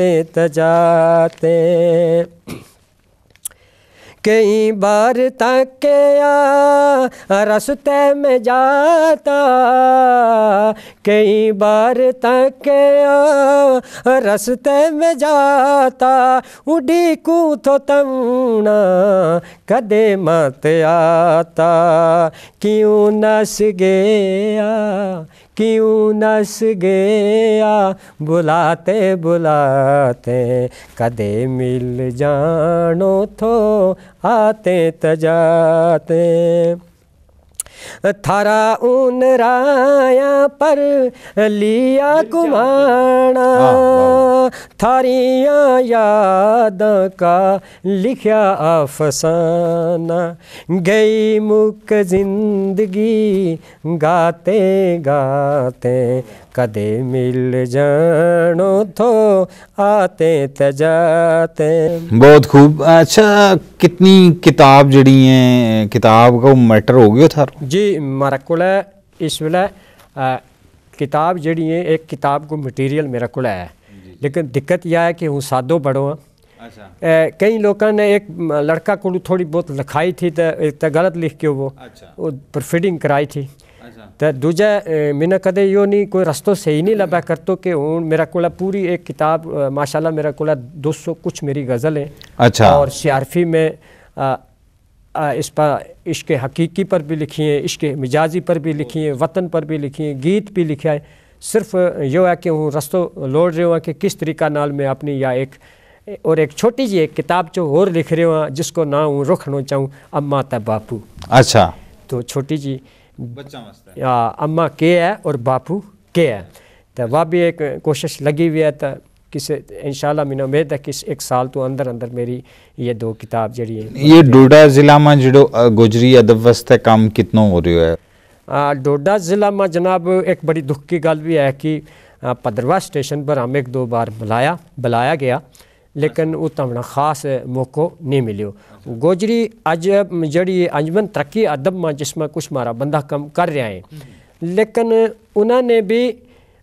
जाते तजाते कई बार आ रसते में जाता कई बार आ रसते में जाता उड़ी कूथो तमना कदे मत आता क्यों नस गया क्यों नस गया बुलाते बुलाते कदे मिल जानो थो आते तजाते थारा ऊन राया पर लिया कुमाणा हाँ, हाँ, हाँ। थारिया याद का लिखा अफसाना गई मुक जिंदगी गाते गाते कदे मिल जानो तो आते तजाते बहुत खूब अच्छा कितनी किताब जड़ी है किताब का मैटर हो गया था जी मेरे को इस वेल किताब जड़ी है एक किताब को मटेरियल मेरे को है लेकिन दिक्कत यह है कि हूँ सादो बड़ो हाँ अच्छा कई लोगों ने एक लड़का को थोड़ी बहुत लिखाई थी तो गलत लिख के वो अच्छा। कराई थी तो दूजा मैंने कदम यो नहीं कोई रस्तों सही नहीं कर करतो कि हूँ मेरा को पूरी एक किताब माशाल्लाह मेरा दो सौ कुछ मेरी गज़ल है अच्छा और सियारफी में आ, आ, इस पर इश्क हकीकी पर भी लिखी है इश्क मिजाजी पर भी लिखी है वतन पर भी लिखी है गीत भी लिखा है सिर्फ यो है कि हूँ रस्तों लौट रहे हूँ कि किस तरीका नाल मैं अपनी या एक और एक छोटी जी एक किताब जो और लिख रहे हो जिसको ना हूँ रुखना चाहूँ अम्मा तब बापू अच्छा तो छोटी जी बच्चा अम्मा के है और बापू के है तो वह भी एक कोशिश लगी हुई है तो किस इंशाल्लाह मैंने उम्मीद है कि एक साल तो अंदर अंदर मेरी ये दो किताब जड़ी है ये डोडा ज़िला में जो गुजरी अदव्यवस्था काम कितना हो रही है डोडा ज़िला में जनाब एक बड़ी दुख की गल भी है कि भद्रवा स्टेशन पर हम एक दो बार बुलाया बुलाया गया लेकिन अपना तो खास मौक़ो नहीं मिलो गोजरी अज जड़ी अंजमन तरक्की अदब मां जिसमें कुछ मारा बंदा कम कर रहा है लेकिन उन्होंने भी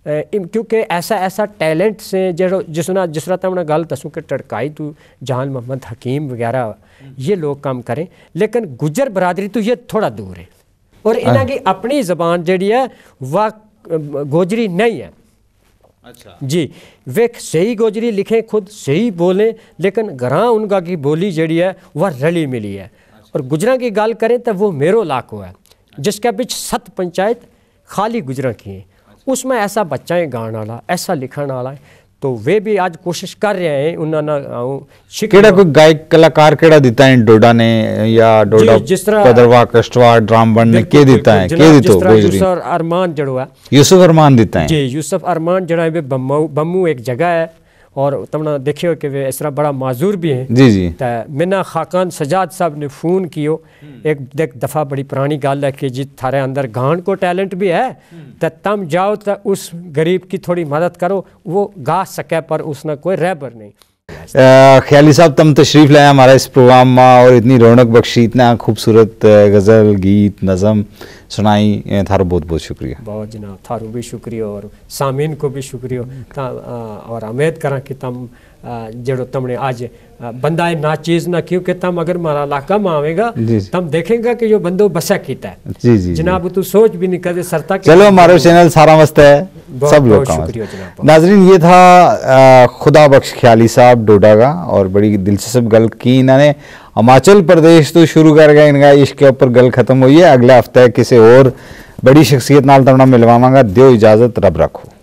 क्योंकि ऐसा ऐसा टैलेंट से जो जिस जिस तमना तो गल दसूँ कि टड़काई तू तो जान मोहम्मद हकीम वगैरह ये लोग काम करें लेकिन गुजर बरादरी तो ये थोड़ा दूर है और इन्हें हाँ। अपनी जबान जी है वह गोजरी नहीं है अच्छा जी वे सही गोजरी लिखें खुद सही बोलें लेकिन ग्रां उनका की बोली जड़ी है वह रली मिली है अच्छा। और गुजरा की गाल करें तो वो मेरो इलाकों है जिसके बीच सत पंचायत खाली गुजरा की है अच्छा। उसमें ऐसा बच्चा है गाने वाला ऐसा लिखने वाला है तो वे भी आज कोशिश कर रहे हैं उन्होंने केड़ा कोई गायक कलाकार केड़ा दिता है डोडा ने या डोडा जिस तरह कदरवा कष्टवा ड्रामबन ने के दिता है के दितो कोई यूसुफ अरमान जड़वा यूसुफ अरमान दिता है जी यूसुफ अरमान जड़ा है बम्मू बम्मू एक जगह है और तमना देखियो कि वे इस तरह बड़ा माजूर भी हैं जी जी तो मिना खाकान सजाद साहब ने फ़ोन कियो हम्म। एक देख दफ़ा बड़ी पुरानी गल है कि जी थारे अंदर गान को टैलेंट भी है तो तम जाओ तो उस गरीब की थोड़ी मदद करो वो गा सके पर उसने कोई रैबर नहीं Uh, ख्याली साहब तम तशरीफ़ लाया हमारा इस प्रोग्राम में और इतनी रौनक बख्शी इतना खूबसूरत uh, गज़ल गीत नज़म सुनाई uh, थारो बहुत बहुत शुक्रिया बहुत जनाब थारो भी शुक्रिया और सामीन को भी शुक्रिया और उम्मीद करा कि तम जड़ो तमने आज बंदा ना चीज ना क्योंकि तम अगर मारा इलाका में आवेगा तम देखेगा कि जो बंदो बसा कीता है जी जी जनाब तू सोच भी नहीं करे सरता चलो हमारो चैनल सारा मस्त है सब लोग का नाजरीन ये था खुदा बख्श ख्याली साहब डोडा का और बड़ी दिलचस्प गल की इन्होंने हिमाचल प्रदेश तो शुरू कर गया इनका इश्क के ऊपर गल खत्म हुई है अगला हफ्ता किसी और बड़ी शख्सियत नाल तो मिलवावगा दो इजाज़त रब रखो